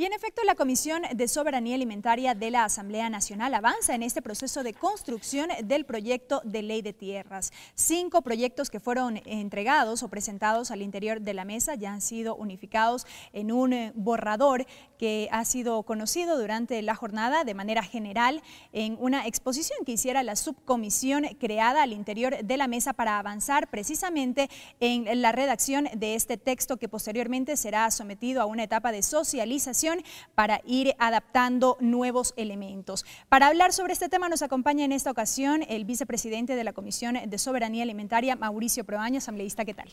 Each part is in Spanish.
Y en efecto, la Comisión de Soberanía Alimentaria de la Asamblea Nacional avanza en este proceso de construcción del proyecto de ley de tierras. Cinco proyectos que fueron entregados o presentados al interior de la mesa ya han sido unificados en un eh, borrador que ha sido conocido durante la jornada de manera general en una exposición que hiciera la subcomisión creada al interior de la mesa para avanzar precisamente en la redacción de este texto que posteriormente será sometido a una etapa de socialización para ir adaptando nuevos elementos. Para hablar sobre este tema nos acompaña en esta ocasión el vicepresidente de la Comisión de Soberanía Alimentaria, Mauricio Proaño, asambleísta, ¿qué tal?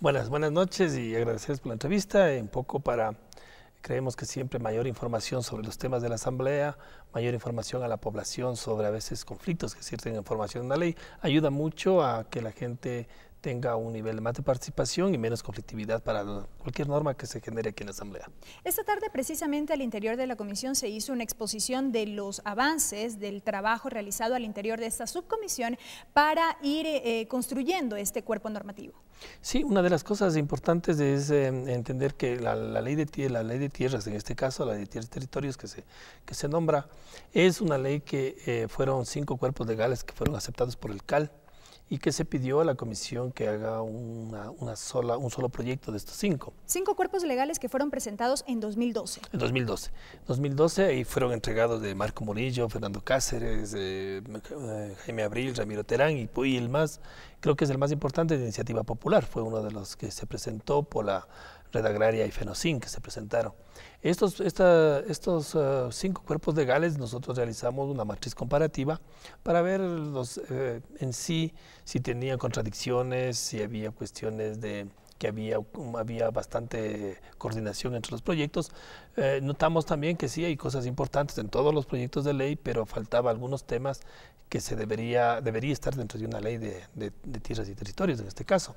Buenas, buenas noches y agradecerles por la entrevista, un poco para creemos que siempre mayor información sobre los temas de la Asamblea, mayor información a la población sobre a veces conflictos que sirven en formación de la ley, ayuda mucho a que la gente tenga un nivel más de participación y menos conflictividad para cualquier norma que se genere aquí en la Asamblea. Esta tarde, precisamente al interior de la Comisión, se hizo una exposición de los avances del trabajo realizado al interior de esta subcomisión para ir eh, eh, construyendo este cuerpo normativo. Sí, una de las cosas importantes es em, entender que la, ley de, tierras, en este caso la de tierras y territorios que se, que se nombra, es una ley que eh, fueron cinco cuerpos legales que fueron aceptados por el CAL y que se pidió a la comisión que haga una, sola, un solo proyecto de estos cinco. Cinco cuerpos legales que fueron presentados en 2012. En 2012. 2012 y fueron entregados de Marco Murillo, Fernando Cáceres, eh, Jaime Abril, Ramiro Terán y, y, el más, creo que es el más importante de Iniciativa Popular, fue uno de los que se presentó por la Red Agraria y FENOCIN que se presentaron. Estos, estos eh, cinco cuerpos legales nosotros realizamos una matriz comparativa para ver los, eh, en sí si tenían contradicciones, si había cuestiones de que había, um, había bastante coordinación entre los proyectos. Eh, notamos también que sí hay cosas importantes en todos los proyectos de ley, pero faltaba algunos temas que se debería, debería estar dentro de una ley de, tierras y territorios en este caso.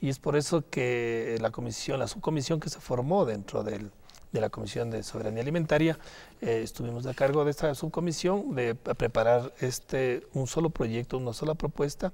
Y es por eso que la comisión, la subcomisión que se formó dentro del, de la Comisión de Soberanía Alimentaria, eh, estuvimos a cargo de esta subcomisión de preparar este, un solo proyecto, una sola propuesta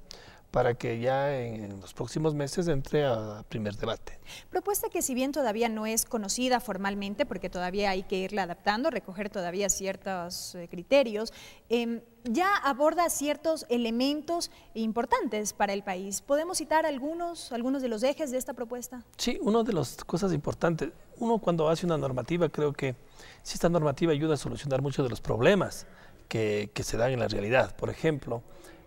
para que ya en, los próximos meses entre a primer debate. Propuesta que si bien todavía no es conocida formalmente, porque todavía hay que irla adaptando, recoger todavía ciertos eh, criterios, em, ya aborda ciertos elementos importantes para el país. ¿Podemos citar algunos, algunos de los ejes de esta propuesta? Sí, una de las cosas importantes, uno cuando hace una normativa, creo que si esta normativa ayuda a solucionar muchos de los problemas que, que se dan en la realidad. Por ejemplo,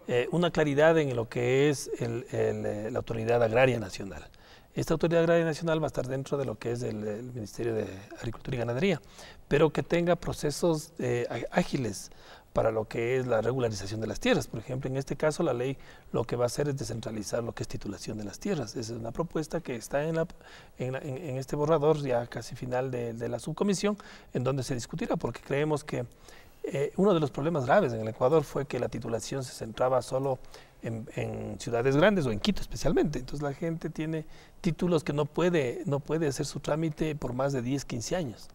eh, una claridad en lo que es eh, la Autoridad Agraria Nacional. Esta Autoridad Agraria Nacional va a estar dentro de lo que es el, Ministerio de Agricultura y Ganadería, pero que tenga procesos eh, ágiles para lo que es la regularización de las tierras. Por ejemplo, en este caso la ley lo que va a hacer es descentralizar lo que es titulación de las tierras. Esa es una propuesta que está en, este borrador ya casi final de, de, la subcomisión, en donde se discutirá, porque creemos que eh, uno de los problemas graves en el Ecuador fue que la titulación se centraba solo en, ciudades grandes o en Quito especialmente. Entonces la gente tiene títulos que no puede, no puede hacer su trámite por más de 10, 15 años.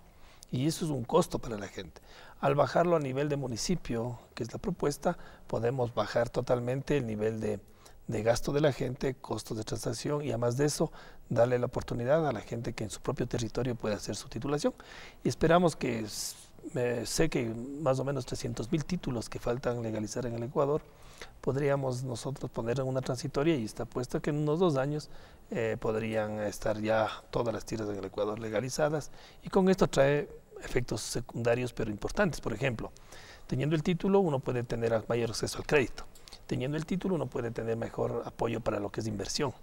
Y eso es un costo para la gente. Al bajarlo a nivel de municipio, que es la propuesta, podemos bajar totalmente el nivel de, de gasto de la gente, costos de transacción y además de eso, darle la oportunidad a la gente que en su propio territorio pueda hacer su titulación. Y esperamos que sé que más o menos 300 mil títulos que faltan legalizar en el Ecuador, podríamos nosotros poner en una transitoria y está puesto que en unos dos años eh, podrían estar ya todas las tierras en el Ecuador legalizadas y con esto trae efectos secundarios pero importantes. Por ejemplo, teniendo el título uno puede tener mayor acceso al crédito, teniendo el título uno puede tener mejor apoyo para lo que es inversión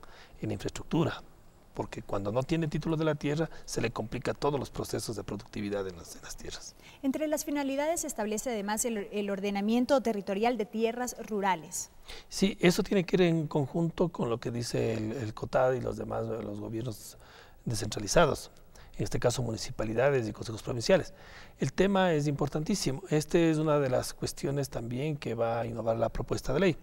en infraestructura, porque cuando no tiene título de la tierra se le complica todos los procesos de productividad en las, las tierras. Entre las finalidades se establece además el, ordenamiento territorial de tierras rurales. Sí, eso tiene que ir en conjunto con lo que dice el, COTAD y los demás los gobiernos descentralizados en este caso municipalidades y consejos provinciales. El tema es importantísimo. Esta es una de las cuestiones también que va a innovar la propuesta de ley.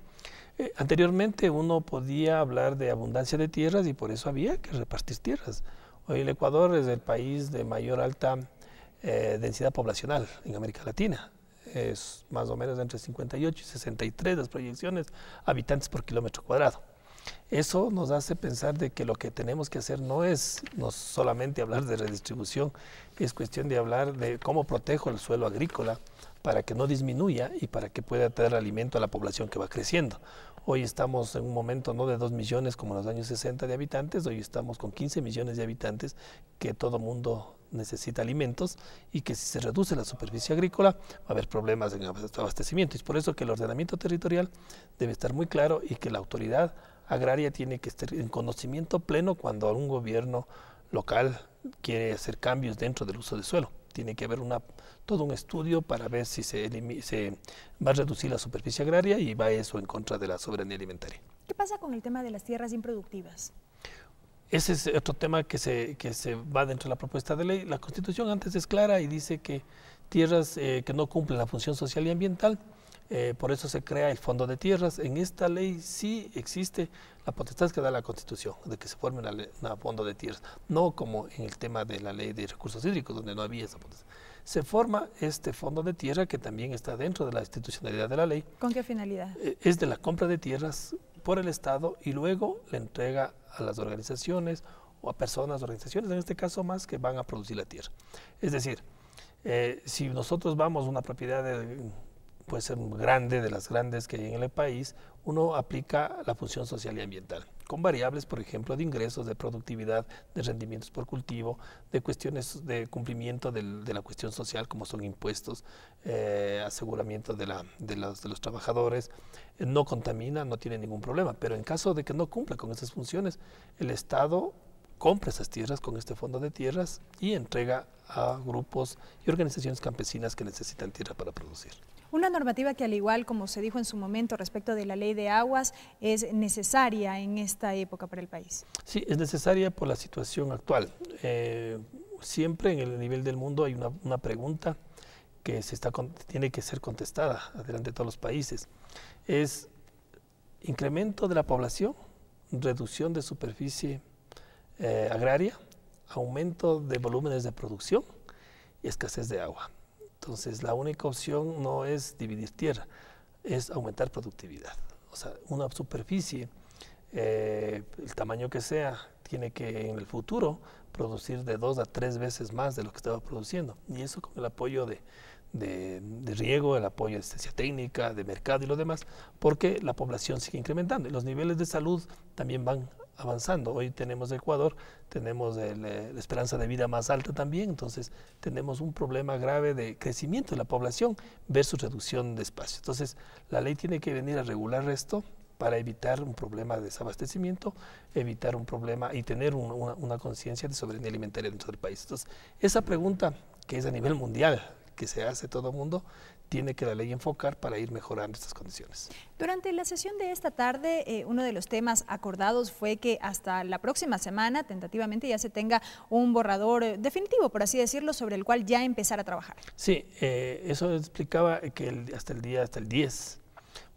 Eh, anteriormente uno podía hablar de abundancia de tierras y por eso había que repartir tierras. Hoy el Ecuador es el país de mayor alta eh, densidad poblacional en América Latina. Es más o menos entre 58 y 63 las proyecciones habitantes por kilómetro cuadrado. Eso nos hace pensar de que lo que tenemos que hacer no es solamente hablar de redistribución, es cuestión de hablar de cómo protejo el suelo agrícola, para que no disminuya y para que pueda traer alimento a la población que va creciendo. Hoy estamos en un momento no de 2 millones como en los años 60 de habitantes, hoy estamos con 15 millones de habitantes que todo mundo necesita alimentos y que si se reduce la superficie agrícola va a haber problemas en abastecimiento. Es por eso que el ordenamiento territorial debe estar muy claro y que la autoridad agraria tiene que estar en conocimiento pleno cuando un gobierno local quiere hacer cambios dentro del uso de suelo tiene que haber una, todo un estudio para ver si se, va a reducir la superficie agraria y va eso en contra de la soberanía alimentaria. ¿Qué pasa con el tema de las tierras improductivas? Ese es otro tema que se, se va dentro de la propuesta de ley. La Constitución antes es clara y dice que tierras eh, que no cumplen la función social y ambiental eh, por eso se crea el Fondo de Tierras. En esta ley sí existe la potestad que da la Constitución de que se forme un Fondo de Tierras, no como en el tema de la ley de recursos hídricos, donde no había esa potestad. Se forma este Fondo de Tierra que también está dentro de la institucionalidad de la ley. ¿Con qué finalidad? Eh, es de la compra de tierras por el Estado y luego la entrega a las organizaciones o a personas, organizaciones, en este caso más, que van a producir la tierra. Es decir, eh, si nosotros vamos a una propiedad de puede ser grande, de las grandes que hay en el país, uno aplica la función social y ambiental, con variables, por ejemplo, de ingresos, de productividad, de rendimientos por cultivo, de cuestiones de cumplimiento de la cuestión social, como son impuestos, eh, aseguramiento de, los, trabajadores. Eh, no contamina, no tiene ningún problema, pero en caso de que no cumpla con esas funciones, el Estado compra esas tierras con este fondo de tierras y entrega a grupos y organizaciones campesinas que necesitan tierra para producir. Una normativa que al igual como se dijo en su momento respecto de la ley de aguas es necesaria en esta época para el país. Sí, es necesaria por la situación actual. Eh, siempre en el nivel del mundo hay una, pregunta que se está, tiene que ser contestada adelante de todos los países. Es incremento de la población, reducción de superficie eh, agraria, aumento de volúmenes de producción y escasez de agua. Entonces, la única opción no es dividir tierra, es aumentar productividad. O sea, una superficie, eh, el tamaño que sea, tiene que en el futuro producir de dos a tres veces más de lo que estaba produciendo. Y eso con el apoyo de, de, riego, el apoyo de asistencia técnica, de mercado y lo demás, porque la población sigue incrementando. Y los niveles de salud también van avanzando. Hoy tenemos Ecuador, tenemos eh, la esperanza de vida más alta también, entonces tenemos un problema grave de crecimiento de la población versus reducción de espacio. Entonces, la ley tiene que venir a regular esto para evitar un problema de desabastecimiento, evitar un problema y tener una, una conciencia de soberanía alimentaria dentro del país. Entonces, esa pregunta que es a nivel mundial, que se hace todo el mundo, tiene que la ley enfocar para ir mejorando estas condiciones. Durante la sesión de esta tarde, eh, uno de los temas acordados fue que hasta la próxima semana, tentativamente, ya se tenga un borrador eh, definitivo, por así decirlo, sobre el cual ya empezar a trabajar. Sí, eh, eso explicaba que hasta el día, hasta el 10,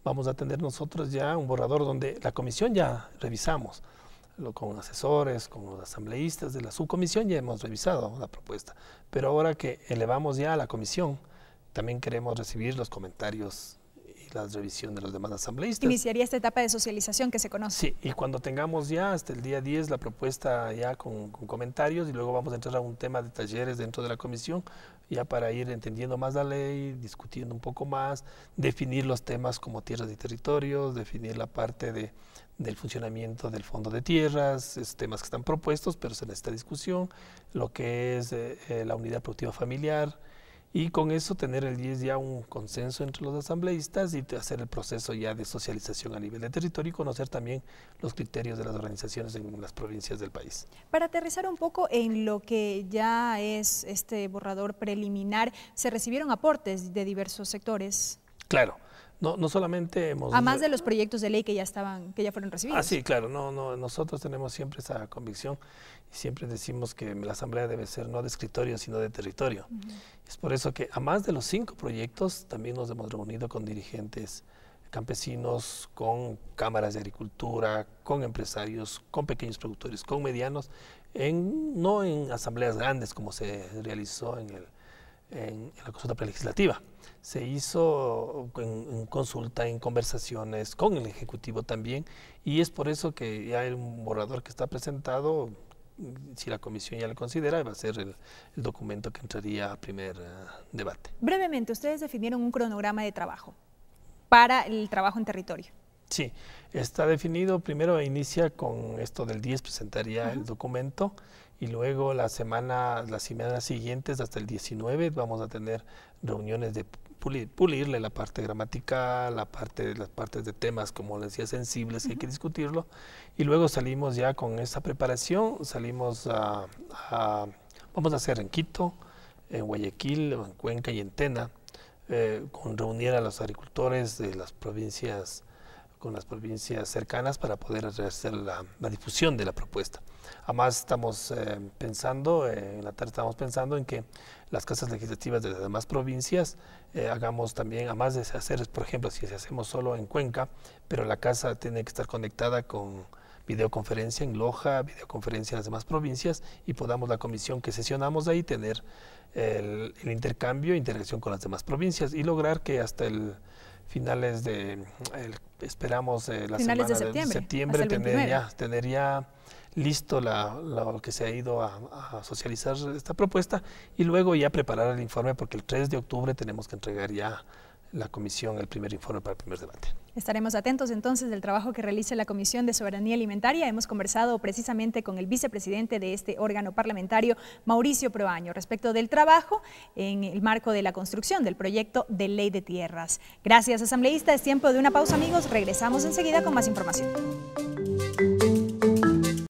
vamos a tener nosotros ya un borrador donde la comisión ya revisamos con asesores, con los asambleístas de la subcomisión, ya hemos revisado la propuesta. Pero ahora que elevamos ya a la comisión, también queremos recibir los comentarios la revisión de los demás asambleístas. Iniciaría esta etapa de socialización que se conoce. Sí, y cuando tengamos ya hasta el día 10 la propuesta ya con, comentarios y luego vamos a entrar a un tema de talleres dentro de la comisión, ya para ir entendiendo más la ley, discutiendo un poco más, definir los temas como tierras y territorios, definir la parte de, del funcionamiento del fondo de tierras, temas que están propuestos, pero se necesita discusión, lo que es eh, eh, la unidad productiva familiar, y con eso tener el 10 ya un consenso entre los asambleístas y hacer el proceso ya de socialización a nivel de territorio y conocer también los criterios de las organizaciones en las provincias del país. Para aterrizar un poco en lo que ya es este borrador preliminar, ¿se recibieron aportes de diversos sectores? Claro no, no solamente hemos... A más de los proyectos de ley que ya estaban, que ya fueron recibidos. Ah, sí, claro, no, no, nosotros tenemos siempre esa convicción y siempre decimos que la asamblea debe ser no de escritorio, sino de territorio. Es por eso que a más de los cinco proyectos también nos hemos reunido con dirigentes campesinos, con cámaras de agricultura, con empresarios, con pequeños productores, con medianos, en, no en asambleas grandes como se realizó en el en, la consulta prelegislativa. Se hizo en, consulta, en conversaciones con el Ejecutivo también, y es por eso que ya el borrador que está presentado, si la comisión ya lo considera, va a ser el, documento que entraría a primer eh, debate. Brevemente, ustedes definieron un cronograma de trabajo para el trabajo en territorio. Sí, está definido. Primero inicia con esto del 10, presentaría el documento y luego la semana, las semanas siguientes, hasta el 19, vamos a tener reuniones de pulirle la parte gramatical, la parte, las partes de temas, como les decía, sensibles, que hay que discutirlo, y luego salimos ya con esa preparación, salimos a, vamos a hacer en Quito, en Guayaquil, en Cuenca y en Tena, eh, con reunir a los agricultores de las provincias con las provincias cercanas para poder hacer la, difusión de la propuesta. Además, estamos eh, pensando, eh, en la tarde estamos pensando en que las casas legislativas de las demás provincias eh, hagamos también, además de hacer, por ejemplo, si se hacemos solo en Cuenca, pero la casa tiene que estar conectada con videoconferencia en Loja, videoconferencia en las demás provincias y podamos la comisión que sesionamos ahí tener el, intercambio interacción con las demás provincias y lograr que hasta el finales de esperamos eh, la semana de septiembre, tener, ya, listo lo que se ha ido a, a, socializar esta propuesta y luego ya preparar el informe porque el 3 de octubre tenemos que entregar ya la comisión el primer informe para el primer debate. Estaremos atentos entonces del trabajo que realice la Comisión de Soberanía Alimentaria. Hemos conversado precisamente con el vicepresidente de este órgano parlamentario, Mauricio Proaño, respecto del trabajo en el marco de la construcción del proyecto de ley de tierras. Gracias, asambleísta. Es tiempo de una pausa, amigos. Regresamos enseguida con más información.